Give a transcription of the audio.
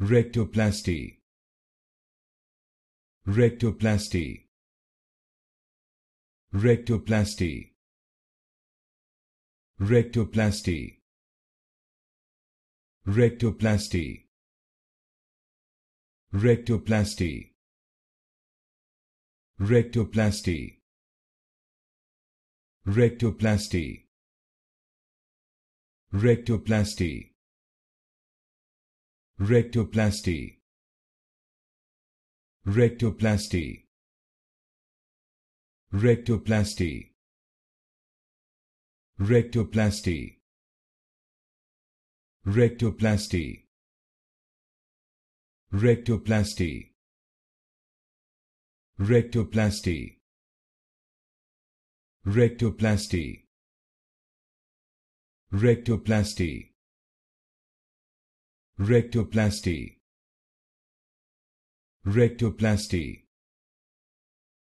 rectoplasty rectoplasty rectoplasty rectoplasty rectoplasty rectoplasty rectoplasty rectoplasty rectoplasty rectoplasty rectoplasty rectoplasty rectoplasty rectoplasty rectoplasty rectoplasty rectoplasty rectoplasty Rectoplasty. Rectoplasty.